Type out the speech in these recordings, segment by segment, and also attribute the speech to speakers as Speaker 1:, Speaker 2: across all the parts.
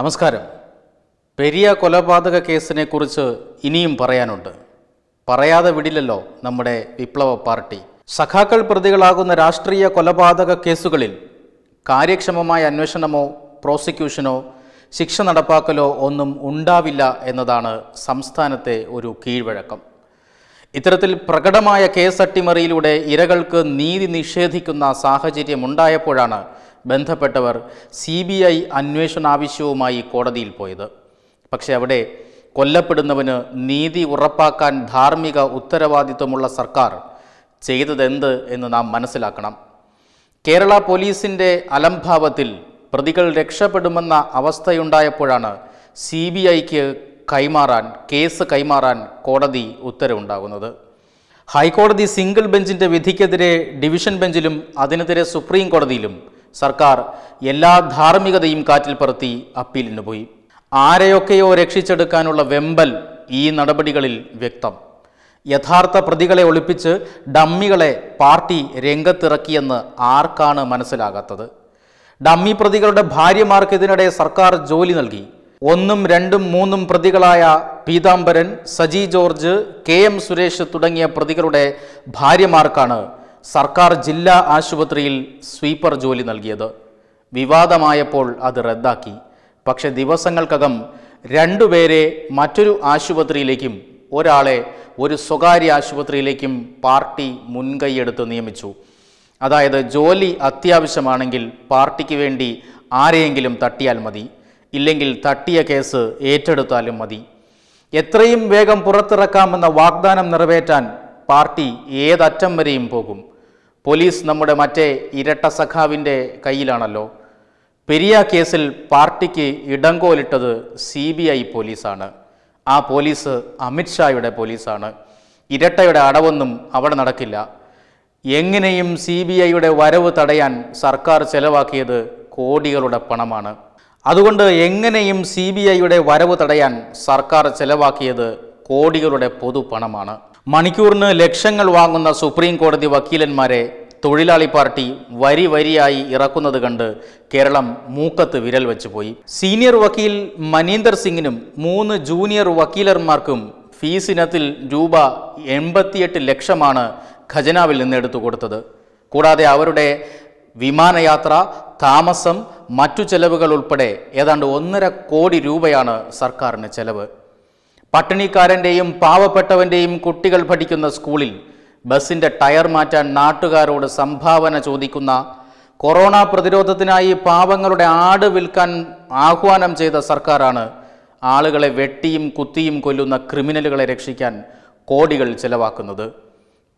Speaker 1: നമസ്കാരം പെരിയ കൊലപാതക കേസിനെക്കുറിച്ച് ഇനിയും പറയാനുണ്ട് പറയാതെ വിടില്ലല്ലോ നമ്മുടെ വിപ്ലവ പാർട്ടി സഖാക്കൾ പ്രതികളാകുന്ന രാഷ്ട്രീയ കൊലപാതക കേസുകളിൽ കാര്യക്ഷമമായ അന്വേഷണമോ പ്രോസിക്യൂഷനോ ശിക്ഷ നടപ്പാക്കലോ ഒന്നും ഉണ്ടാവില്ല എന്നതാണ് സംസ്ഥാനത്തെ ഒരു കീഴ്വഴക്കം ഇത്തരത്തിൽ പ്രകടമായ കേസ് അട്ടിമറിയിലൂടെ ഇരകൾക്ക് നീതി നിഷേധിക്കുന്ന സാഹചര്യമുണ്ടായപ്പോഴാണ് ബന്ധപ്പെട്ടവർ സി ബി ഐ ആവശ്യവുമായി കോടതിയിൽ പോയത് പക്ഷേ അവിടെ കൊല്ലപ്പെടുന്നവന് നീതി ഉറപ്പാക്കാൻ ധാർമ്മിക ഉത്തരവാദിത്വമുള്ള സർക്കാർ ചെയ്തതെന്ത് എന്ന് നാം മനസ്സിലാക്കണം കേരള പോലീസിൻ്റെ അലംഭാവത്തിൽ പ്രതികൾ രക്ഷപ്പെടുമെന്ന അവസ്ഥയുണ്ടായപ്പോഴാണ് സി ബി ഐക്ക് കൈമാറാൻ കേസ് കൈമാറാൻ കോടതി ഉത്തരവുണ്ടാകുന്നത് ഹൈക്കോടതി സിംഗിൾ ബെഞ്ചിൻ്റെ വിധിക്കെതിരെ ഡിവിഷൻ ബെഞ്ചിലും അതിനെതിരെ സുപ്രീം കോടതിയിലും സർക്കാർ എല്ലാ ധാർമ്മികതയും കാറ്റിൽ പറത്തി അപ്പീലിന് പോയി ആരെയൊക്കെയോ രക്ഷിച്ചെടുക്കാനുള്ള വെമ്പൽ ഈ നടപടികളിൽ വ്യക്തം യഥാർത്ഥ പ്രതികളെ ഒളിപ്പിച്ച് ഡമ്മികളെ പാർട്ടി രംഗത്തിറക്കിയെന്ന് ആർക്കാണ് മനസ്സിലാകാത്തത് ഡമ്മി പ്രതികളുടെ ഭാര്യമാർക്കെതിനിടെ സർക്കാർ ജോലി നൽകി ഒന്നും രണ്ടും മൂന്നും പ്രതികളായ പീതാംബരൻ സജി ജോർജ് കെ എം സുരേഷ് തുടങ്ങിയ പ്രതികളുടെ ഭാര്യമാർക്കാണ് സർക്കാർ ജില്ലാ ആശുപത്രിയിൽ സ്വീപ്പർ ജോലി നൽകിയത് വിവാദമായപ്പോൾ അത് റദ്ദാക്കി പക്ഷേ ദിവസങ്ങൾക്കകം രണ്ടുപേരെ മറ്റൊരു ആശുപത്രിയിലേക്കും ഒരാളെ ഒരു സ്വകാര്യ ആശുപത്രിയിലേക്കും പാർട്ടി മുൻകൈയെടുത്ത് നിയമിച്ചു അതായത് ജോലി അത്യാവശ്യമാണെങ്കിൽ പാർട്ടിക്ക് വേണ്ടി ആരെയെങ്കിലും തട്ടിയാൽ മതി ഇല്ലെങ്കിൽ തട്ടിയ കേസ് ഏറ്റെടുത്താലും മതി എത്രയും വേഗം പുറത്തിറക്കാമെന്ന വാഗ്ദാനം നിറവേറ്റാൻ പാർട്ടി ഏതറ്റം വരെയും പോകും പോലീസ് നമ്മുടെ മറ്റേ ഇരട്ട സഖാവിൻ്റെ കയ്യിലാണല്ലോ പെരിയ കേസിൽ പാർട്ടിക്ക് ഇടങ്കോലിട്ടത് സി ബി ഐ പോലീസാണ് ആ പോലീസ് അമിത്ഷായുടെ പോലീസാണ് ഇരട്ടയുടെ അടവൊന്നും അവിടെ നടക്കില്ല എങ്ങനെയും സി ബി ഐയുടെ വരവ് തടയാൻ സർക്കാർ ചെലവാക്കിയത് കോടികളുടെ പണമാണ് അതുകൊണ്ട് എങ്ങനെയും സി ബി ഐയുടെ വരവ് തടയാൻ സർക്കാർ ചെലവാക്കിയത് കോടികളുടെ പൊതു പണമാണ് മണിക്കൂറിന് ലക്ഷങ്ങൾ വാങ്ങുന്ന സുപ്രീം കോടതി വക്കീലന്മാരെ തൊഴിലാളി പാർട്ടി വരി വരിയായി ഇറക്കുന്നത് കണ്ട് കേരളം മൂക്കത്ത് വിരൽ വെച്ചുപോയി സീനിയർ വക്കീൽ മനീന്ദർ സിംഗിനും മൂന്ന് ജൂനിയർ വക്കീലർമാർക്കും ഫീസിനത്തിൽ രൂപ എൺപത്തിയെട്ട് ലക്ഷമാണ് ഖജനാവിൽ നിന്ന് എടുത്തു കൊടുത്തത് കൂടാതെ അവരുടെ വിമാനയാത്ര താമസം മറ്റു ചെലവുകൾ ഉൾപ്പെടെ ഏതാണ്ട് ഒന്നര കോടി രൂപയാണ് സർക്കാരിന് ചെലവ് പട്ടിണിക്കാരൻ്റെയും പാവപ്പെട്ടവൻ്റെയും കുട്ടികൾ പഠിക്കുന്ന സ്കൂളിൽ ബസ്സിൻ്റെ ടയർ മാറ്റാൻ നാട്ടുകാരോട് സംഭാവന ചോദിക്കുന്ന കൊറോണ പ്രതിരോധത്തിനായി പാവങ്ങളുടെ ആട് വിൽക്കാൻ ആഹ്വാനം ചെയ്ത സർക്കാരാണ് ആളുകളെ വെട്ടിയും കുത്തിയും കൊല്ലുന്ന ക്രിമിനലുകളെ രക്ഷിക്കാൻ കോടികൾ ചെലവാക്കുന്നത്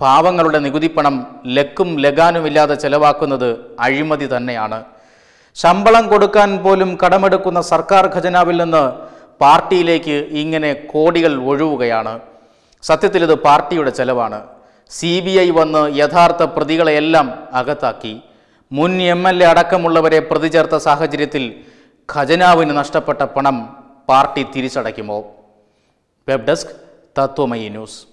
Speaker 1: പാവങ്ങളുടെ നികുതിപ്പണം ലക്കും ലഗാനുമില്ലാതെ ചെലവാക്കുന്നത് അഴിമതി തന്നെയാണ് ശമ്പളം കൊടുക്കാൻ പോലും കടമെടുക്കുന്ന സർക്കാർ ഖജനാവിൽ നിന്ന് പാർട്ടിയിലേക്ക് ഇങ്ങനെ കോടികൾ ഒഴുകുകയാണ് സത്യത്തിൽ ഇത് പാർട്ടിയുടെ ചെലവാണ് സി ബി ഐ വന്ന് യഥാർത്ഥ പ്രതികളെയെല്ലാം അകത്താക്കി മുൻ എം എൽ എ അടക്കമുള്ളവരെ പ്രതി ചേർത്ത സാഹചര്യത്തിൽ ഖജനാവിന് നഷ്ടപ്പെട്ട പണം പാർട്ടി തിരിച്ചടയ്ക്കുമോ വെബ് ഡെസ്ക് തത്വമയി ന്യൂസ്